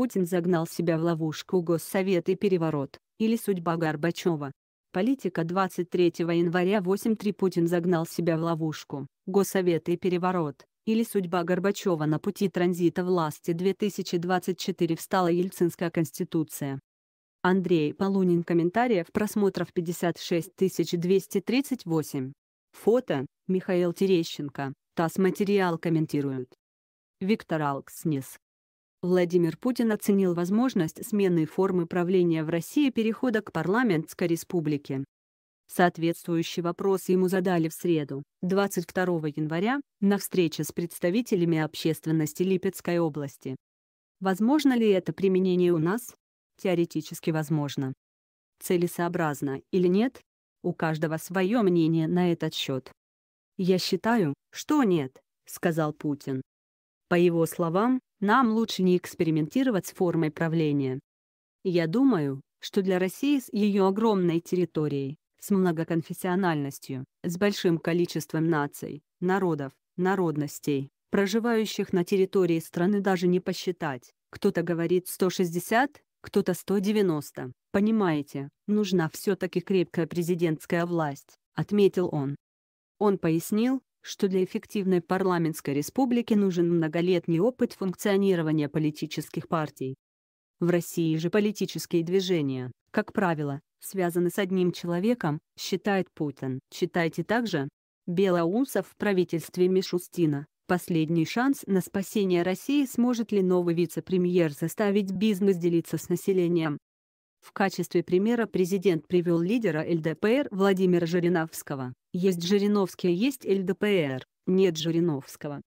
Путин загнал себя в ловушку Госсовет и переворот, или судьба Горбачева. Политика 23 января 8.3 Путин загнал себя в ловушку, Госсовет и переворот, или судьба Горбачева на пути транзита власти 2024 встала Ельцинская конституция. Андрей Полунин комментариев просмотров 56238. Фото, Михаил Терещенко, ТАСС материал комментирует. Виктор Алкснис, Владимир Путин оценил возможность смены формы правления в России перехода к парламентской республике. Соответствующий вопрос ему задали в среду, 22 января, на встрече с представителями общественности Липецкой области. Возможно ли это применение у нас? Теоретически возможно. Целесообразно или нет? У каждого свое мнение на этот счет. «Я считаю, что нет», — сказал Путин. По его словам, нам лучше не экспериментировать с формой правления. Я думаю, что для России с ее огромной территорией, с многоконфессиональностью, с большим количеством наций, народов, народностей, проживающих на территории страны даже не посчитать. Кто-то говорит 160, кто-то 190. Понимаете, нужна все-таки крепкая президентская власть, отметил он. Он пояснил, что для эффективной парламентской республики нужен многолетний опыт функционирования политических партий. В России же политические движения, как правило, связаны с одним человеком, считает Путин. Читайте также Белоусов в правительстве Мишустина. Последний шанс на спасение России сможет ли новый вице-премьер заставить бизнес делиться с населением? В качестве примера президент привел лидера ЛДПР Владимира Жириновского. Есть Жириновский, есть ЛДПР, нет Жириновского.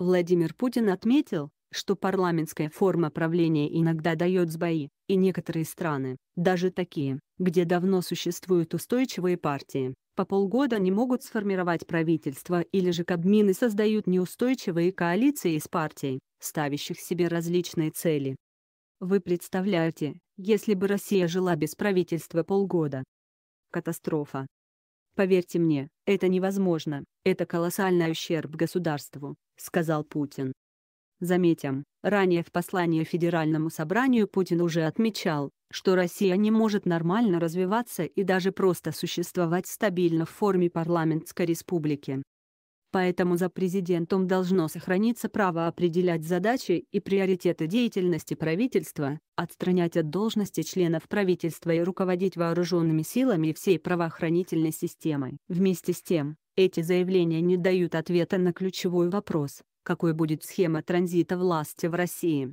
Владимир Путин отметил, что парламентская форма правления иногда дает сбои, и некоторые страны, даже такие, где давно существуют устойчивые партии, по полгода не могут сформировать правительство или же Кабмины создают неустойчивые коалиции из партий, ставящих себе различные цели. Вы представляете, если бы Россия жила без правительства полгода? Катастрофа. Поверьте мне, это невозможно, это колоссальный ущерб государству, сказал Путин. Заметим, ранее в послании Федеральному собранию Путин уже отмечал, что Россия не может нормально развиваться и даже просто существовать стабильно в форме парламентской республики. Поэтому за президентом должно сохраниться право определять задачи и приоритеты деятельности правительства, отстранять от должности членов правительства и руководить вооруженными силами всей правоохранительной системой. Вместе с тем, эти заявления не дают ответа на ключевой вопрос, какой будет схема транзита власти в России.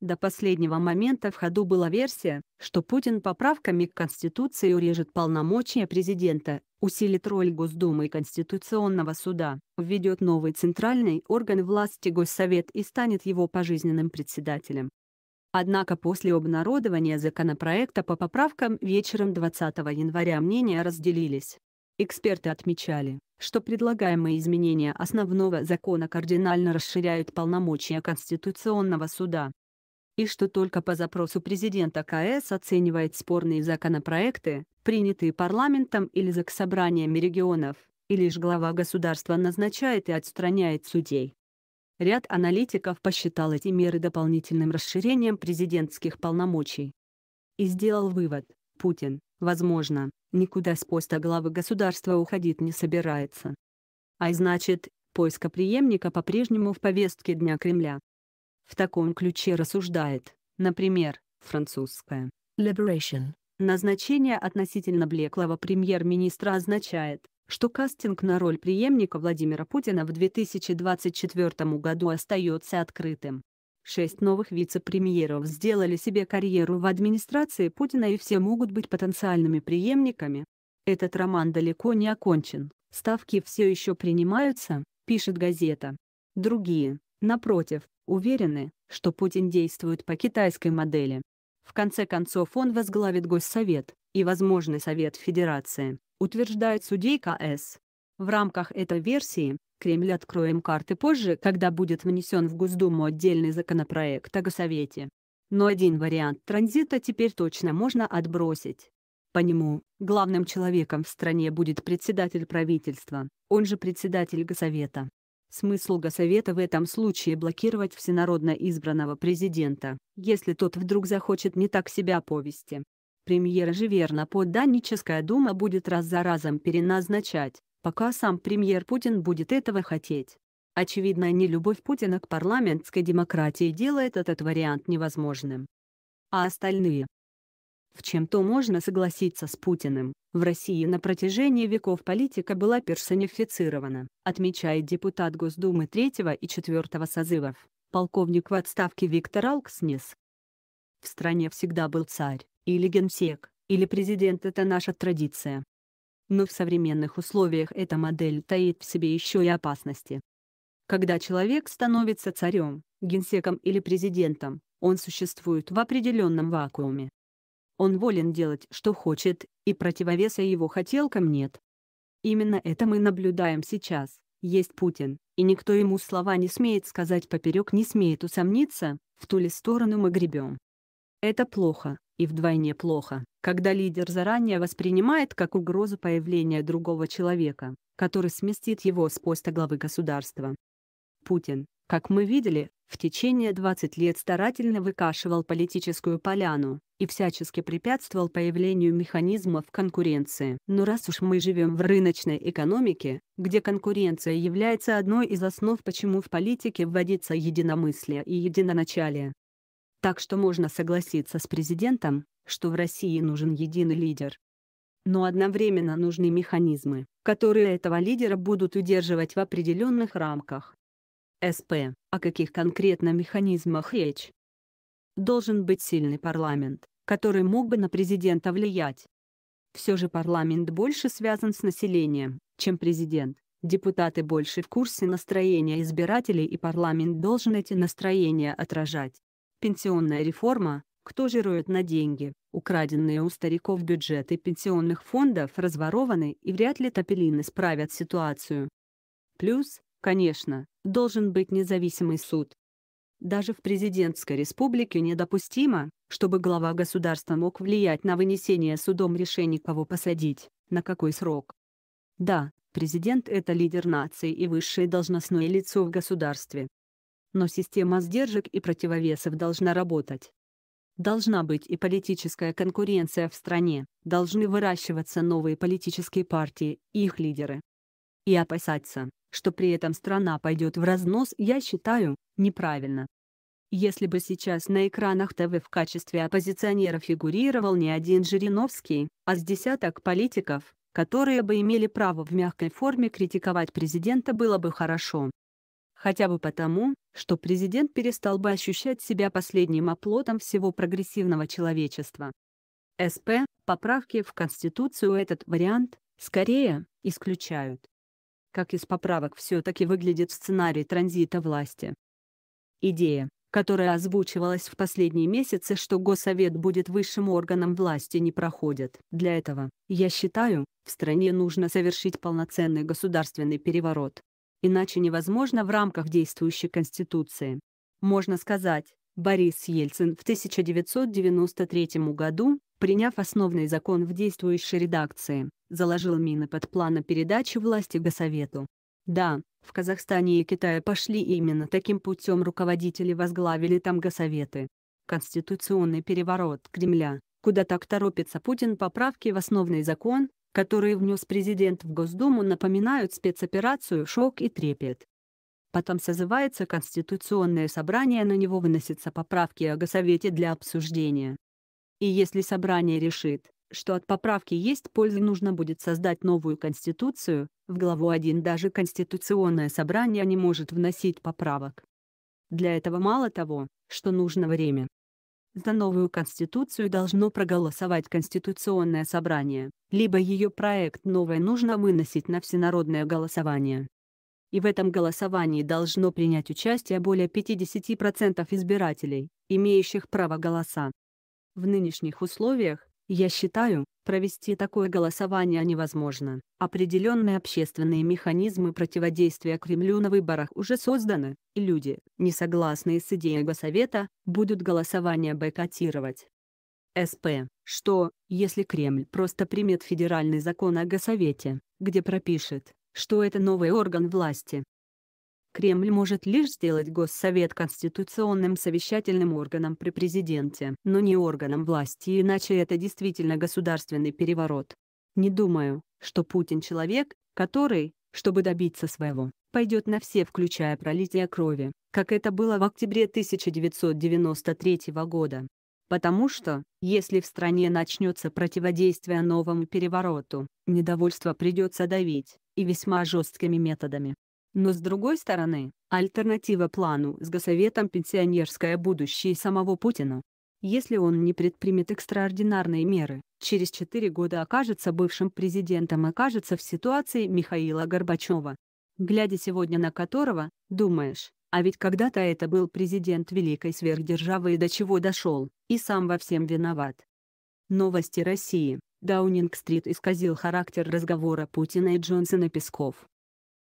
До последнего момента в ходу была версия, что Путин поправками к Конституции урежет полномочия президента, усилит роль Госдумы и Конституционного суда, введет новый центральный орган власти Госсовет и станет его пожизненным председателем. Однако после обнародования законопроекта по поправкам вечером 20 января мнения разделились. Эксперты отмечали, что предлагаемые изменения основного закона кардинально расширяют полномочия Конституционного суда, и что только по запросу президента КС оценивает спорные законопроекты, принятые парламентом или заксобраниями регионов, и лишь глава государства назначает и отстраняет судей. Ряд аналитиков посчитал эти меры дополнительным расширением президентских полномочий. И сделал вывод, Путин, возможно, никуда с поста главы государства уходить не собирается. А значит, поиска преемника по-прежнему в повестке дня Кремля в таком ключе рассуждает, например, французская «liberation». Назначение относительно блеклого премьер-министра означает, что кастинг на роль преемника Владимира Путина в 2024 году остается открытым. Шесть новых вице-премьеров сделали себе карьеру в администрации Путина и все могут быть потенциальными преемниками. Этот роман далеко не окончен, ставки все еще принимаются, пишет газета. Другие, напротив, уверены, что Путин действует по китайской модели. В конце концов он возглавит Госсовет и возможный Совет Федерации, утверждает судей КС. В рамках этой версии, Кремль откроем карты позже, когда будет внесен в Госдуму отдельный законопроект о Госсовете. Но один вариант транзита теперь точно можно отбросить. По нему, главным человеком в стране будет председатель правительства, он же председатель Госсовета. Смысл Госсовета в этом случае блокировать всенародно избранного президента, если тот вдруг захочет не так себя повести. Премьер же верно подданническая дума будет раз за разом переназначать, пока сам премьер Путин будет этого хотеть. Очевидно, не любовь Путина к парламентской демократии делает этот вариант невозможным. А остальные, в чем-то можно согласиться с Путиным. В России на протяжении веков политика была персонифицирована, отмечает депутат Госдумы 3 и 4 созывов, полковник в отставке Виктор Алкснис. В стране всегда был царь, или генсек, или президент – это наша традиция. Но в современных условиях эта модель таит в себе еще и опасности. Когда человек становится царем, генсеком или президентом, он существует в определенном вакууме, он волен делать, что хочет, и противовеса его хотелкам нет. Именно это мы наблюдаем сейчас. Есть Путин, и никто ему слова не смеет сказать поперек, не смеет усомниться, в ту ли сторону мы гребем. Это плохо, и вдвойне плохо, когда лидер заранее воспринимает как угрозу появления другого человека, который сместит его с поста главы государства. Путин, как мы видели, в течение 20 лет старательно выкашивал политическую поляну, и всячески препятствовал появлению механизмов конкуренции. Но раз уж мы живем в рыночной экономике, где конкуренция является одной из основ почему в политике вводится единомыслие и единоначалие. Так что можно согласиться с президентом, что в России нужен единый лидер. Но одновременно нужны механизмы, которые этого лидера будут удерживать в определенных рамках. СП. О каких конкретно механизмах речь? должен быть сильный парламент, который мог бы на президента влиять. Все же парламент больше связан с населением, чем президент. Депутаты больше в курсе настроения избирателей и парламент должен эти настроения отражать. Пенсионная реформа, кто жирует на деньги, украденные у стариков бюджеты пенсионных фондов разворованы и вряд ли топелины справят ситуацию. Плюс, конечно, должен быть независимый суд, даже в президентской республике недопустимо, чтобы глава государства мог влиять на вынесение судом решений кого посадить, на какой срок. Да, президент – это лидер нации и высшее должностное лицо в государстве. Но система сдержек и противовесов должна работать. Должна быть и политическая конкуренция в стране, должны выращиваться новые политические партии, и их лидеры. И опасаться, что при этом страна пойдет в разнос, я считаю, неправильно. Если бы сейчас на экранах ТВ в качестве оппозиционера фигурировал не один Жириновский, а с десяток политиков, которые бы имели право в мягкой форме критиковать президента было бы хорошо. Хотя бы потому, что президент перестал бы ощущать себя последним оплотом всего прогрессивного человечества. СП, поправки в Конституцию этот вариант, скорее, исключают как из поправок все-таки выглядит сценарий транзита власти. Идея, которая озвучивалась в последние месяцы, что Госсовет будет высшим органом власти не проходит. Для этого, я считаю, в стране нужно совершить полноценный государственный переворот. Иначе невозможно в рамках действующей Конституции. Можно сказать, Борис Ельцин в 1993 году, приняв основный закон в действующей редакции, заложил мины под плана передачи власти Госсовету. Да, в Казахстане и Китае пошли именно таким путем руководители возглавили там Госсоветы. Конституционный переворот Кремля, куда так торопится Путин поправки в основный закон, которые внес президент в Госдуму напоминают спецоперацию «Шок и трепет». Потом созывается конституционное собрание, на него выносятся поправки о Госсовете для обсуждения. И если собрание решит, что от поправки есть польза нужно будет создать новую конституцию, в главу 1 даже конституционное собрание не может вносить поправок. Для этого мало того, что нужно время. За новую конституцию должно проголосовать конституционное собрание, либо ее проект новой нужно выносить на всенародное голосование и в этом голосовании должно принять участие более 50% избирателей, имеющих право голоса. В нынешних условиях, я считаю, провести такое голосование невозможно. Определенные общественные механизмы противодействия Кремлю на выборах уже созданы, и люди, не согласные с идеей Госсовета, будут голосование бойкотировать. СП, что, если Кремль просто примет федеральный закон о Госсовете, где пропишет, что это новый орган власти, Кремль может лишь сделать Госсовет конституционным совещательным органом при президенте, но не органом власти, иначе это действительно государственный переворот. Не думаю, что Путин человек, который, чтобы добиться своего, пойдет на все, включая пролитие крови, как это было в октябре 1993 года. Потому что, если в стране начнется противодействие новому перевороту, недовольство придется давить, и весьма жесткими методами. Но с другой стороны, альтернатива плану с Госсоветом пенсионерское будущее самого Путина. Если он не предпримет экстраординарные меры, через 4 года окажется бывшим президентом и окажется в ситуации Михаила Горбачева. Глядя сегодня на которого, думаешь, а ведь когда-то это был президент великой сверхдержавы и до чего дошел, и сам во всем виноват. Новости России. Даунинг-стрит исказил характер разговора Путина и Джонсона Песков.